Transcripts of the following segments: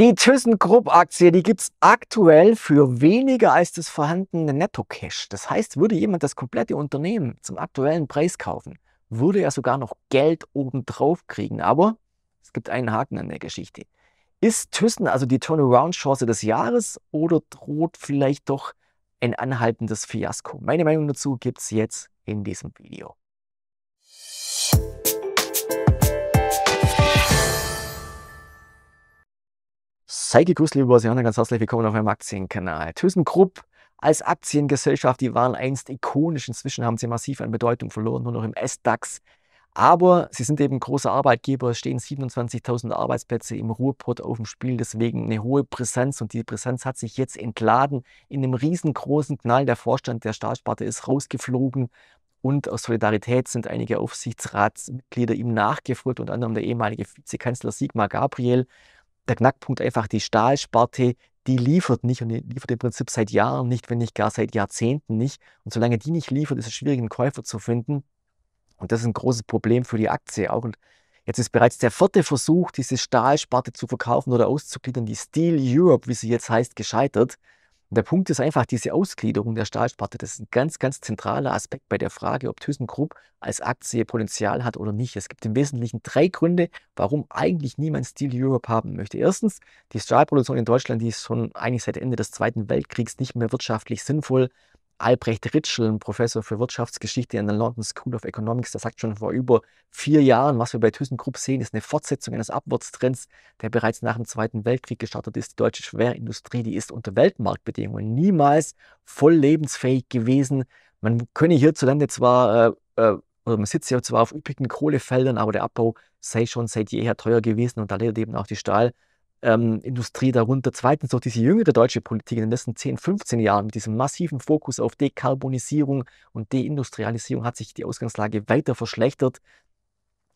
Die ThyssenKrupp-Aktie, die gibt es aktuell für weniger als das vorhandene Netto-Cash. Das heißt, würde jemand das komplette Unternehmen zum aktuellen Preis kaufen, würde er sogar noch Geld obendrauf kriegen. Aber es gibt einen Haken an der Geschichte. Ist Thyssen also die Turnaround-Chance des Jahres oder droht vielleicht doch ein anhaltendes Fiasko? Meine Meinung dazu gibt es jetzt in diesem Video. Sei gegrüßt, liebe Börsianer, ganz herzlich willkommen auf meinem Aktienkanal. ThyssenKrupp als Aktiengesellschaft, die waren einst ikonisch, inzwischen haben sie massiv an Bedeutung verloren, nur noch im S-DAX. Aber sie sind eben großer Arbeitgeber, es stehen 27.000 Arbeitsplätze im Ruhrpott auf dem Spiel, deswegen eine hohe Präsenz und die Präsenz hat sich jetzt entladen in einem riesengroßen Knall. Der Vorstand der Stahlsparte ist rausgeflogen und aus Solidarität sind einige Aufsichtsratsmitglieder ihm nachgefolgt, unter anderem der ehemalige Vizekanzler Sigmar Gabriel der Knackpunkt einfach die Stahlsparte, die liefert nicht und die liefert im Prinzip seit Jahren nicht, wenn nicht gar seit Jahrzehnten nicht. Und solange die nicht liefert, ist es schwierig, einen Käufer zu finden. Und das ist ein großes Problem für die Aktie auch. Und jetzt ist bereits der vierte Versuch, diese Stahlsparte zu verkaufen oder auszugliedern, die Steel Europe, wie sie jetzt heißt, gescheitert. Und der Punkt ist einfach, diese Ausgliederung der Stahlsparte, das ist ein ganz, ganz zentraler Aspekt bei der Frage, ob ThyssenKrupp als Aktie Potenzial hat oder nicht. Es gibt im Wesentlichen drei Gründe, warum eigentlich niemand Steel Europe haben möchte. Erstens, die Stahlproduktion in Deutschland, die ist schon eigentlich seit Ende des Zweiten Weltkriegs nicht mehr wirtschaftlich sinnvoll. Albrecht Ritschel, ein Professor für Wirtschaftsgeschichte an der London School of Economics, der sagt schon vor über vier Jahren, was wir bei ThyssenKrupp sehen, ist eine Fortsetzung eines Abwärtstrends, der bereits nach dem Zweiten Weltkrieg gestartet ist. Die deutsche Schwerindustrie, die ist unter Weltmarktbedingungen niemals voll lebensfähig gewesen. Man könne hierzulande zwar, äh, äh oder man sitzt ja zwar auf üppigen Kohlefeldern, aber der Abbau sei schon seit jeher teuer gewesen und da leidet eben auch die Stahl- ähm, Industrie darunter. Zweitens auch diese jüngere deutsche Politik in den letzten 10, 15 Jahren mit diesem massiven Fokus auf Dekarbonisierung und Deindustrialisierung hat sich die Ausgangslage weiter verschlechtert.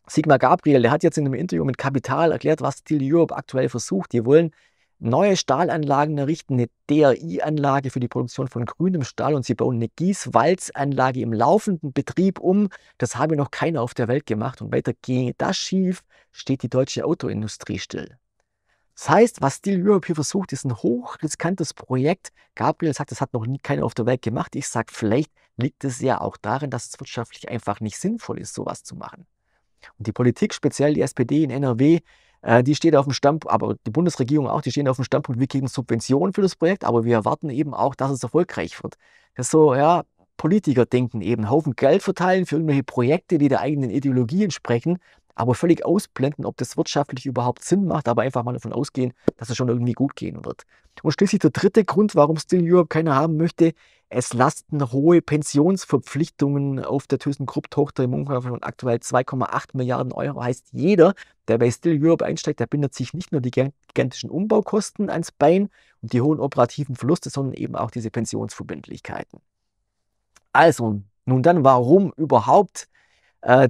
Sigmar Gabriel, der hat jetzt in einem Interview mit Kapital erklärt, was Steel Europe aktuell versucht. Die wollen neue Stahlanlagen errichten, eine DRI-Anlage für die Produktion von grünem Stahl und sie bauen eine Gießwalzanlage im laufenden Betrieb um. Das habe noch keiner auf der Welt gemacht und weiter gehe das schief, steht die deutsche Autoindustrie still. Das heißt, was Steel Europe hier versucht, ist ein hochriskantes Projekt. Gabriel sagt, das hat noch nie keiner auf der Welt gemacht. Ich sage, vielleicht liegt es ja auch darin, dass es wirtschaftlich einfach nicht sinnvoll ist, sowas zu machen. Und die Politik, speziell die SPD in NRW, äh, die steht auf dem Standpunkt, aber die Bundesregierung auch, die stehen auf dem Standpunkt, wir kriegen Subventionen für das Projekt, aber wir erwarten eben auch, dass es erfolgreich wird. Das ist so, ja, Politiker denken eben, Haufen Geld verteilen für irgendwelche Projekte, die der eigenen Ideologie entsprechen aber völlig ausblenden, ob das wirtschaftlich überhaupt Sinn macht, aber einfach mal davon ausgehen, dass es schon irgendwie gut gehen wird. Und schließlich der dritte Grund, warum Still Europe keiner haben möchte, es lasten hohe Pensionsverpflichtungen auf der ThyssenKrupp-Tochter im Umfang von aktuell 2,8 Milliarden Euro. Heißt, jeder, der bei Still Europe einsteigt, der bindet sich nicht nur die gigantischen Umbaukosten ans Bein und die hohen operativen Verluste, sondern eben auch diese Pensionsverbindlichkeiten. Also, nun dann, warum überhaupt äh,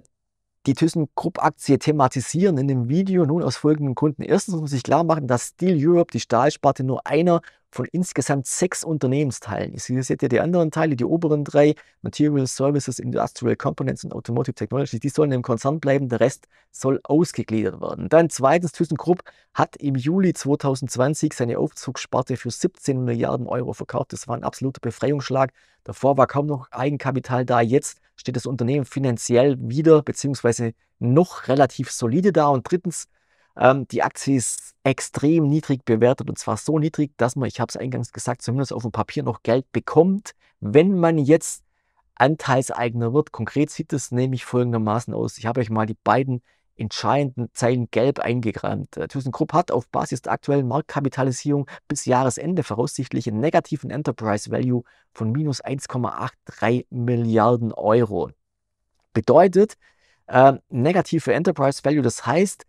die ThyssenKrupp-Aktie thematisieren in dem Video nun aus folgenden Gründen. Erstens muss ich klar machen, dass Steel Europe, die Stahlsparte, nur einer von insgesamt sechs Unternehmensteilen ist. Ihr seht ja die anderen Teile, die oberen drei, Material Services, Industrial Components und Automotive Technology, die sollen im Konzern bleiben, der Rest soll ausgegliedert werden. Dann zweitens, ThyssenKrupp hat im Juli 2020 seine Aufzugssparte für 17 Milliarden Euro verkauft. Das war ein absoluter Befreiungsschlag. Davor war kaum noch Eigenkapital da, jetzt steht das Unternehmen finanziell wieder beziehungsweise noch relativ solide da. Und drittens, ähm, die Aktie ist extrem niedrig bewertet und zwar so niedrig, dass man, ich habe es eingangs gesagt, zumindest auf dem Papier noch Geld bekommt, wenn man jetzt Anteilseigner wird. Konkret sieht es nämlich folgendermaßen aus. Ich habe euch mal die beiden entscheidenden Zeilen gelb eingekramt. ThyssenKrupp hat auf Basis der aktuellen Marktkapitalisierung bis Jahresende voraussichtlich einen negativen Enterprise Value von minus 1,83 Milliarden Euro. Bedeutet, äh, negative Enterprise Value, das heißt,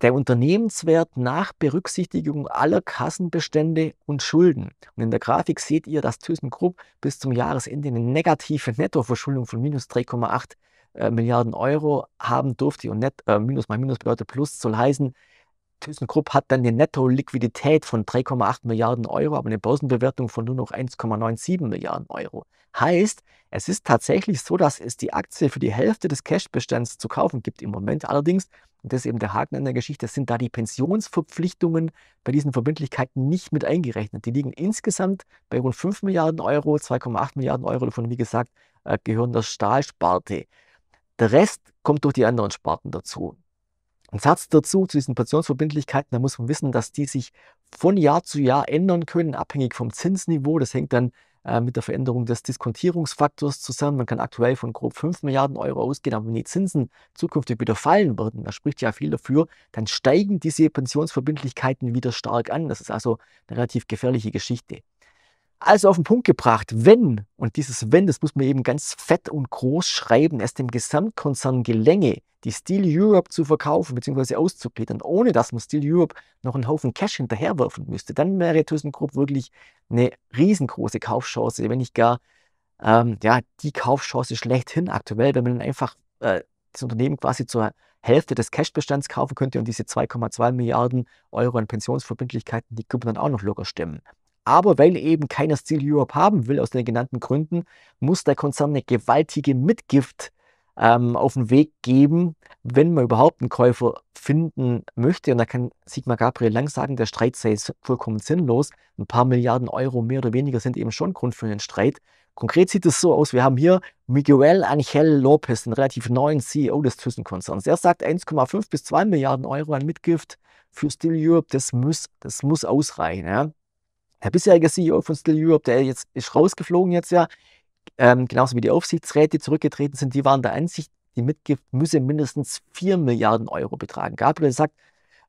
der Unternehmenswert nach Berücksichtigung aller Kassenbestände und Schulden. Und in der Grafik seht ihr, dass ThyssenKrupp bis zum Jahresende eine negative Nettoverschuldung von minus 3,8 äh, Milliarden Euro haben durfte. Und net, äh, minus mal minus bedeutet plus, soll heißen, ThyssenKrupp hat dann eine Netto-Liquidität von 3,8 Milliarden Euro, aber eine Börsenbewertung von nur noch 1,97 Milliarden Euro. Heißt, es ist tatsächlich so, dass es die Aktie für die Hälfte des Cashbestands zu kaufen gibt im Moment. Allerdings, und das ist eben der Haken an der Geschichte, sind da die Pensionsverpflichtungen bei diesen Verbindlichkeiten nicht mit eingerechnet. Die liegen insgesamt bei rund 5 Milliarden Euro, 2,8 Milliarden Euro davon, wie gesagt, äh, gehören das Stahlsparte. Der Rest kommt durch die anderen Sparten dazu. Ein Satz dazu zu diesen Pensionsverbindlichkeiten, da muss man wissen, dass die sich von Jahr zu Jahr ändern können, abhängig vom Zinsniveau. Das hängt dann äh, mit der Veränderung des Diskontierungsfaktors zusammen. Man kann aktuell von grob 5 Milliarden Euro ausgehen, aber wenn die Zinsen zukünftig wieder fallen würden, da spricht ja viel dafür, dann steigen diese Pensionsverbindlichkeiten wieder stark an. Das ist also eine relativ gefährliche Geschichte. Also auf den Punkt gebracht, wenn, und dieses wenn, das muss man eben ganz fett und groß schreiben, es dem Gesamtkonzern gelänge, die Steel Europe zu verkaufen bzw. auszugliedern, ohne dass man Steel Europe noch einen Haufen Cash hinterherwerfen müsste, dann wäre ThyssenKrupp wirklich eine riesengroße Kaufchance, wenn nicht gar ähm, ja, die Kaufchance schlechthin aktuell, wenn man dann einfach äh, das Unternehmen quasi zur Hälfte des Cashbestands kaufen könnte und diese 2,2 Milliarden Euro an Pensionsverbindlichkeiten, die könnte man dann auch noch locker stemmen. Aber weil eben keiner Steel Europe haben will, aus den genannten Gründen, muss der Konzern eine gewaltige Mitgift ähm, auf den Weg geben, wenn man überhaupt einen Käufer finden möchte. Und da kann Sigmar Gabriel lang sagen, der Streit sei vollkommen sinnlos. Ein paar Milliarden Euro mehr oder weniger sind eben schon Grund für einen Streit. Konkret sieht es so aus, wir haben hier Miguel Angel Lopez, den relativ neuen CEO des ThyssenKonzerns. Er sagt 1,5 bis 2 Milliarden Euro an Mitgift für Steel Europe, das muss, das muss ausreichen. Ja der bisherige CEO von Still Europe, der jetzt ist rausgeflogen jetzt ja, ähm, genauso wie die Aufsichtsräte, die zurückgetreten sind, die waren der Ansicht, die Mitgift müsse mindestens 4 Milliarden Euro betragen. Gabriel sagt,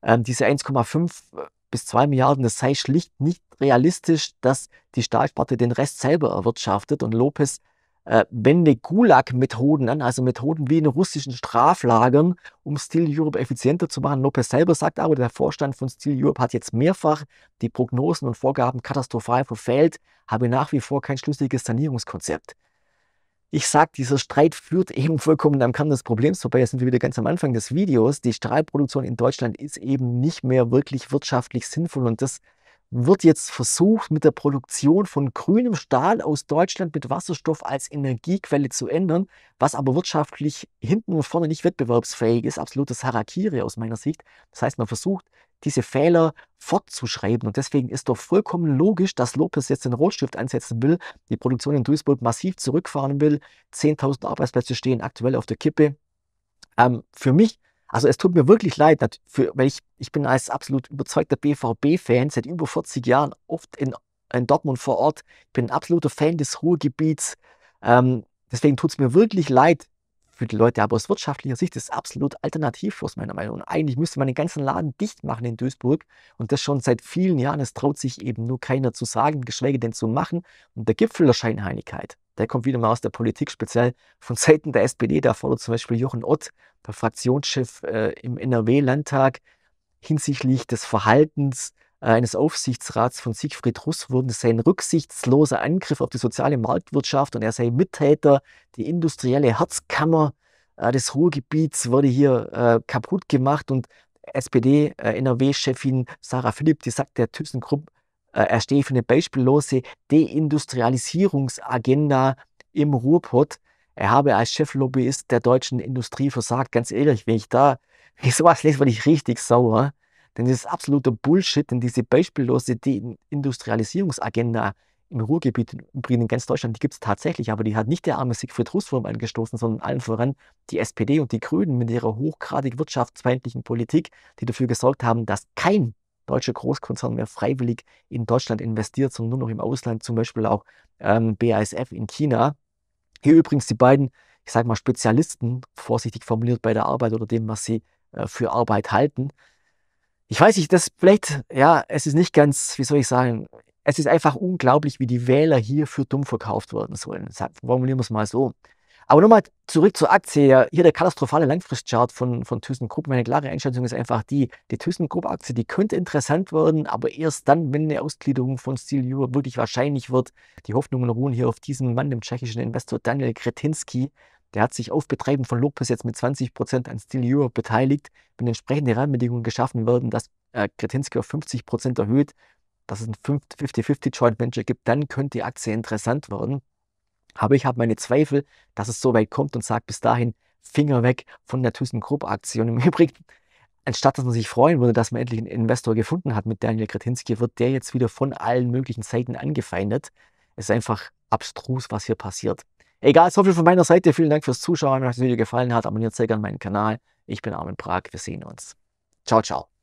ähm, diese 1,5 äh, bis 2 Milliarden, das sei schlicht nicht realistisch, dass die Stahlsparte den Rest selber erwirtschaftet und Lopez äh, wende Gulag-Methoden an, also Methoden wie in russischen Straflagern, um Steel Europe effizienter zu machen. Lopez selber sagt aber, der Vorstand von Steel Europe hat jetzt mehrfach die Prognosen und Vorgaben katastrophal verfehlt, habe nach wie vor kein schlüssiges Sanierungskonzept. Ich sage, dieser Streit führt eben vollkommen am Kern des Problems vorbei. Jetzt sind wir wieder ganz am Anfang des Videos. Die Strahlproduktion in Deutschland ist eben nicht mehr wirklich wirtschaftlich sinnvoll und das wird jetzt versucht, mit der Produktion von grünem Stahl aus Deutschland mit Wasserstoff als Energiequelle zu ändern, was aber wirtschaftlich hinten und vorne nicht wettbewerbsfähig ist. Absolutes Harakiri aus meiner Sicht. Das heißt, man versucht, diese Fehler fortzuschreiben. Und deswegen ist doch vollkommen logisch, dass Lopez jetzt den Rotstift einsetzen will, die Produktion in Duisburg massiv zurückfahren will. 10.000 Arbeitsplätze stehen aktuell auf der Kippe. Ähm, für mich also es tut mir wirklich leid, für, weil ich, ich bin als absolut überzeugter BVB-Fan seit über 40 Jahren oft in, in Dortmund vor Ort. Ich bin ein absoluter Fan des Ruhrgebiets. Ähm, deswegen tut es mir wirklich leid, für die Leute. Aber aus wirtschaftlicher Sicht ist es absolut alternativlos, meiner Meinung nach. Eigentlich müsste man den ganzen Laden dicht machen in Duisburg und das schon seit vielen Jahren. Es traut sich eben nur keiner zu sagen, geschweige denn zu machen. Und der Gipfel der Scheinheiligkeit, der kommt wieder mal aus der Politik, speziell von Seiten der SPD. Da fordert zum Beispiel Jochen Ott, der Fraktionschef äh, im NRW-Landtag, hinsichtlich des Verhaltens äh, eines Aufsichtsrats von Siegfried Russ wurden, sein rücksichtsloser Angriff auf die soziale Marktwirtschaft und er sei Mittäter. Die industrielle Herzkammer äh, des Ruhrgebiets wurde hier äh, kaputt gemacht und SPD-NRW-Chefin äh, Sarah Philipp, die sagt der ThyssenKrupp, äh, er stehe für eine beispiellose Deindustrialisierungsagenda im Ruhrpott. Er habe als Cheflobbyist der deutschen Industrie versagt. Ganz ehrlich, wenn ich da wenn ich sowas lese, werde ich richtig sauer. Denn das ist absoluter Bullshit, denn diese beispiellose Deindustrialisierungsagenda im Ruhrgebiet, im in ganz Deutschland, die gibt es tatsächlich, aber die hat nicht der arme Siegfried Russwurm angestoßen, sondern allen voran die SPD und die Grünen mit ihrer hochgradig wirtschaftsfeindlichen Politik, die dafür gesorgt haben, dass kein deutscher Großkonzern mehr freiwillig in Deutschland investiert, sondern nur noch im Ausland, zum Beispiel auch ähm, BASF in China. Hier übrigens die beiden, ich sage mal, Spezialisten, vorsichtig formuliert bei der Arbeit oder dem, was sie äh, für Arbeit halten ich weiß nicht, das vielleicht, ja, es ist nicht ganz, wie soll ich sagen, es ist einfach unglaublich, wie die Wähler hier für dumm verkauft werden sollen. Formulieren wir es mal so. Aber nochmal zurück zur Aktie. Hier der katastrophale Langfristchart von, von ThyssenKrupp. Meine klare Einschätzung ist einfach die, die ThyssenKrupp-Aktie, die könnte interessant werden, aber erst dann, wenn eine Ausgliederung von Steel Europe wirklich wahrscheinlich wird. Die Hoffnungen ruhen hier auf diesem Mann, dem tschechischen Investor Daniel Kretinsky. Der hat sich auf Betreiben von Lopez jetzt mit 20 an Steel Europe beteiligt, wenn entsprechende Rahmenbedingungen geschaffen werden, dass äh, Kretinsky auf 50 erhöht, dass es ein 50-50 Joint Venture gibt, dann könnte die Aktie interessant werden. Aber ich habe meine Zweifel, dass es so weit kommt und sage bis dahin Finger weg von der ThyssenKrupp Aktie. Und im Übrigen, anstatt dass man sich freuen würde, dass man endlich einen Investor gefunden hat mit Daniel Kretinsky, wird der jetzt wieder von allen möglichen Seiten angefeindet. Es ist einfach abstrus, was hier passiert. Egal, so viel von meiner Seite. Vielen Dank fürs Zuschauen. Wenn euch das Video gefallen hat, abonniert sehr gerne meinen Kanal. Ich bin Armin Prag. Wir sehen uns. Ciao, ciao.